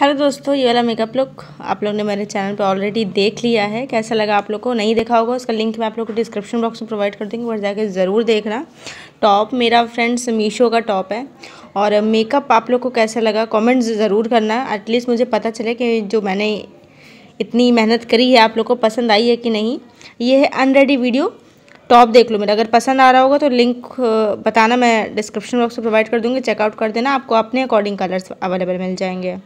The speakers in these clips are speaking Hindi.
हेलो दोस्तों ये वाला मेकअप लुक आप लोग ने मेरे चैनल पर ऑलरेडी देख लिया है कैसा लगा आप लोग को नहीं देखा होगा उसका लिंक मैं आप लोग को डिस्क्रिप्शन बॉक्स में प्रोवाइड कर दूँगी वहाँ जाकर ज़रूर देखना टॉप मेरा फ्रेंड्स मीशो का टॉप है और मेकअप आप लोग को कैसा लगा कॉमेंट्स ज़रूर करना एटलीस्ट मुझे पता चले कि जो मैंने इतनी मेहनत करी है आप लोग को पसंद आई है कि नहीं ये है अनरेडी वीडियो टॉप देख लो मेरा अगर पसंद आ रहा होगा तो लिंक बताना मैं डिस्क्रिप्शन बॉक्स में प्रोवाइड कर दूँगी चेकआउट कर देना आपको अपने अकॉर्डिंग कलर्स अवेलेबल मिल जाएंगे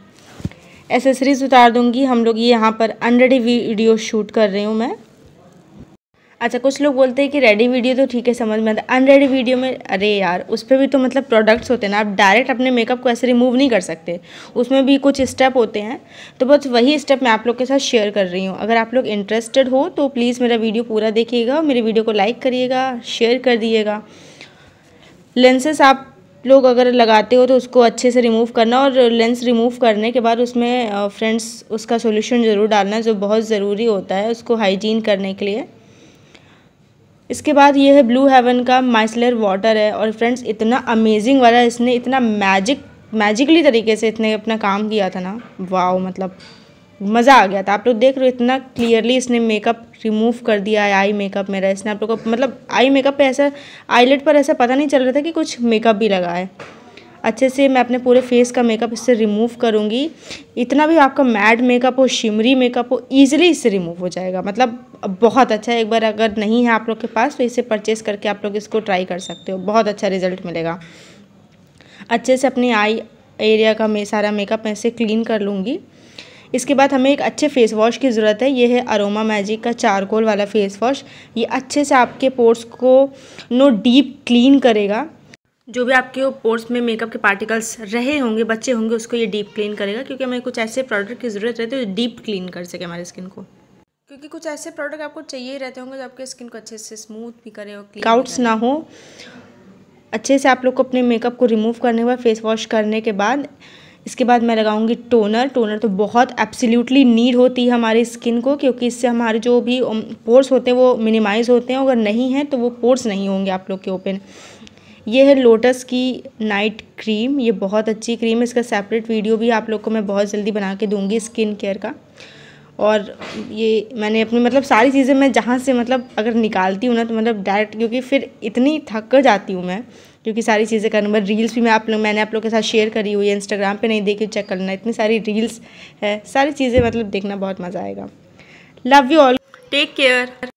एसेसरीज़ उतार दूँगी हम लोग ये यहाँ पर अनरेडी वीडियो शूट कर रही हूँ मैं अच्छा कुछ लोग बोलते हैं कि रेडी वीडियो तो ठीक है समझ में आता अनरेडी वीडियो में अरे यार उस पर भी तो मतलब प्रोडक्ट्स होते हैं ना आप डायरेक्ट अपने मेकअप को ऐसे रिमूव नहीं कर सकते उसमें भी कुछ स्टेप होते हैं तो बस वही स्टेप मैं आप लोग के साथ शेयर कर रही हूँ अगर आप लोग इंटरेस्टेड हो तो प्लीज़ मेरा वीडियो पूरा देखिएगा मेरे वीडियो को लाइक करिएगा शेयर कर दिएगा लेंसेस आप लोग अगर लगाते हो तो उसको अच्छे से रिमूव करना और लेंस रिमूव करने के बाद उसमें फ्रेंड्स उसका सोल्यूशन ज़रूर डालना जो बहुत ज़रूरी होता है उसको हाइजीन करने के लिए इसके बाद ये है ब्लू हेवन का माइसलर वाटर है और फ्रेंड्स इतना अमेजिंग वाला इसने इतना मैजिक मैजिकली तरीके से इसने अपना काम किया था ना वाओ मतलब मज़ा आ गया था आप लोग देख रहे हो इतना क्लियरली इसने मेकअप रिमूव कर दिया है आई मेकअप मेरा इसने आप लोग को मतलब आई मेकअप पे ऐसा आईलेट पर ऐसा पता नहीं चल रहा था कि कुछ मेकअप भी लगा है अच्छे से मैं अपने पूरे फेस का मेकअप इससे रिमूव करूँगी इतना भी आपका मैड मेकअप हो शिमरी मेकअप हो ईजिली इससे रिमूव हो जाएगा मतलब बहुत अच्छा है एक बार अगर नहीं है आप लोग के पास तो इसे परचेस करके आप लोग इसको ट्राई कर सकते हो बहुत अच्छा रिजल्ट मिलेगा अच्छे से अपनी आई एरिया का मैं सारा मेकअप ऐसे क्लीन कर लूँगी इसके बाद हमें एक अच्छे फेस वॉश की ज़रूरत है ये है अरोमा मैजिक का चारकोल वाला फेस वॉश ये अच्छे से आपके पोर्स को नो डीप क्लीन करेगा जो भी आपके पोर्स में मेकअप के पार्टिकल्स रहे होंगे बच्चे होंगे उसको ये डीप क्लीन करेगा क्योंकि हमें कुछ ऐसे प्रोडक्ट की ज़रूरत रहती है जो डीप क्लीन कर सके हमारे स्किन को क्योंकि कुछ ऐसे प्रोडक्ट आपको चाहिए रहते होंगे जो आपके स्किन को अच्छे से स्मूथ भी करे और काउट्स ना हो अच्छे से आप लोग को अपने मेकअप को रिमूव करने के बाद फेस वॉश करने के बाद इसके बाद मैं लगाऊंगी टोनर टोनर तो बहुत एब्सोल्युटली नीड होती है हमारी स्किन को क्योंकि इससे हमारे जो भी पोर्स um, होते हैं वो मिनिमाइज़ होते हैं अगर नहीं है तो वो पोर्स नहीं होंगे आप लोग के ओपन ये है लोटस की नाइट क्रीम ये बहुत अच्छी क्रीम है इसका सेपरेट वीडियो भी आप लोग को मैं बहुत जल्दी बना के दूँगी स्किन केयर का और ये मैंने अपनी मतलब सारी चीज़ें मैं जहाँ से मतलब अगर निकालती हूँ ना तो मतलब डायरेक्ट क्योंकि फिर इतनी थक कर जाती हूँ मैं क्योंकि सारी चीज़ें का मैं रील्स भी मैं आप लोग मैंने आप लोग के साथ शेयर करी हुई है इंस्टाग्राम पे नहीं देखी चेक करना इतनी सारी रील्स है सारी चीज़ें मतलब देखना बहुत मज़ा आएगा love you all take care